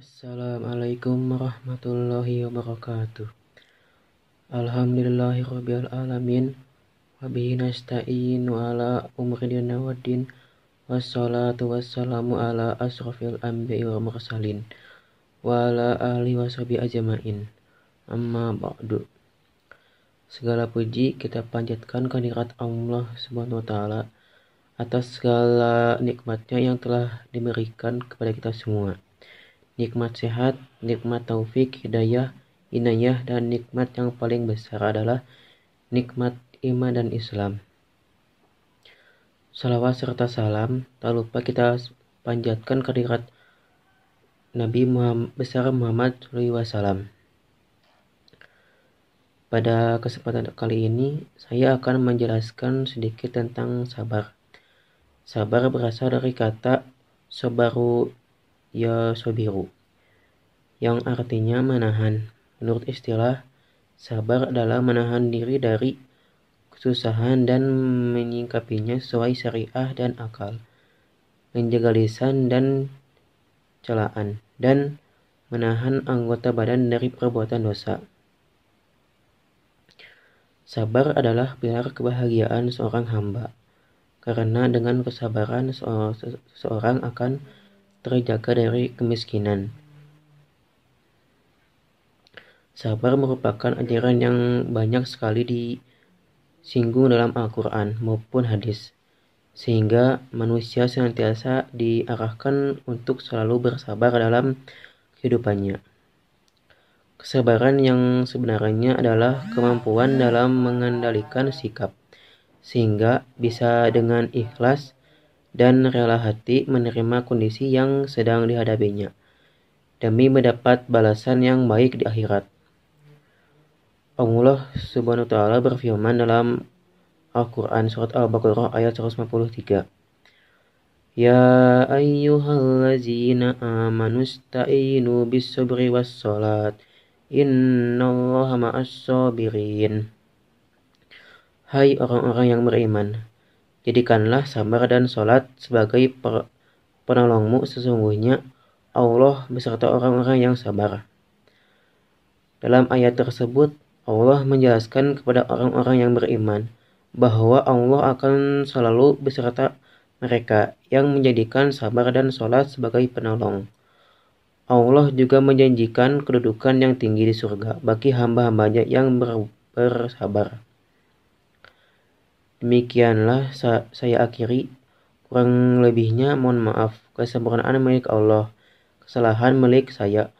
Assalamualaikum warahmatullahi wabarakatuh. Alhamdulillahirabbil alamin wa bihi nasta'in wa ala umri dunya waddin wassalatu wassalamu ala asrofil anbiya'i wal mursalin wa ala alihi washabi ajmain. Amma ba'du. Segala puji kita panjatkan kehadirat Allah Subhanahu wa taala atas segala nikmatnya yang telah diberikan kepada kita semua. Nikmat sehat, nikmat taufik, hidayah, inayah, dan nikmat yang paling besar adalah nikmat iman dan Islam. Salawat serta salam, tak lupa kita panjatkan kehadirat Nabi Muhammad, besar Muhammad SAW. Pada kesempatan kali ini, saya akan menjelaskan sedikit tentang sabar. Sabar berasal dari kata sebaru ya sobiru, yang artinya menahan. Menurut istilah, sabar adalah menahan diri dari kesusahan dan menyingkapinya sesuai syariah dan akal, menjaga lisan dan celaan, dan menahan anggota badan dari perbuatan dosa. Sabar adalah pilar kebahagiaan seorang hamba, karena dengan kesabaran seorang akan terjaga dari kemiskinan. Sabar merupakan ajaran yang banyak sekali disinggung dalam Al-Quran maupun hadis, sehingga manusia senantiasa diarahkan untuk selalu bersabar dalam kehidupannya. Kesabaran yang sebenarnya adalah kemampuan dalam mengendalikan sikap, sehingga bisa dengan ikhlas dan rela hati menerima kondisi yang sedang dihadapinya, demi mendapat balasan yang baik di akhirat. Allah Subhanahu wa taala berfirman dalam Al-Qur'an surat Al-Baqarah ayat 153. Ya ayyuhallazina amanu istainu bis-sabri was-salat. Innallaha ma'as-sabirin. Hai orang-orang yang beriman, jadikanlah sabar dan salat sebagai penolongmu sesungguhnya Allah beserta orang-orang yang sabar. Dalam ayat tersebut Allah menjelaskan kepada orang-orang yang beriman bahwa Allah akan selalu beserta mereka yang menjadikan sabar dan sholat sebagai penolong. Allah juga menjanjikan kedudukan yang tinggi di surga bagi hamba-hambanya yang ber bersabar. Demikianlah sa saya akhiri. Kurang lebihnya mohon maaf. Kesempurnaan milik Allah. Kesalahan milik saya.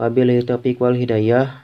Wabillahi taufiq wal hidayah.